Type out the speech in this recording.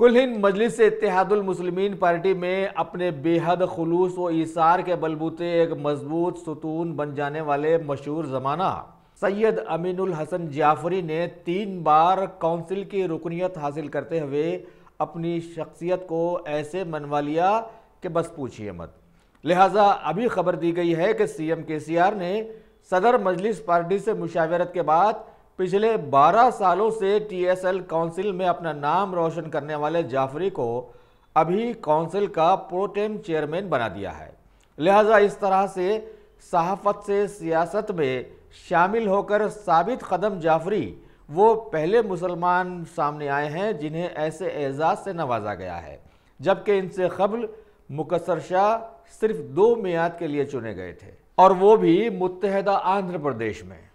कुल हिंद मजलिस इतिहादुलमसलमिन पार्टी में अपने बेहद खलूस व इसार के बलबूते एक मजबूत सतून बन जाने वाले मशहूर ज़माना सैयद अमीनुल हसन जाफरी ने तीन बार काउंसिल की रुकनीत हासिल करते हुए अपनी शख्सियत को ऐसे मनवा लिया कि बस पूछिए मत लिहाजा अभी खबर दी गई है कि सीएम केसीआर ने सदर मजलिस पार्टी से मुशावरत के बाद पिछले 12 सालों से टीएसएल काउंसिल में अपना नाम रोशन करने वाले जाफरी को अभी काउंसिल का प्रोटेम चेयरमैन बना दिया है लिहाजा इस तरह से सहाफत से सियासत में शामिल होकर साबित कदम जाफरी वो पहले मुसलमान सामने आए हैं जिन्हें ऐसे एजाज़ से नवाजा गया है जबकि इनसे कबल मुकसर शाह सिर्फ दो मियाद के लिए चुने गए थे और वो भी मुतहदा आंध्र प्रदेश में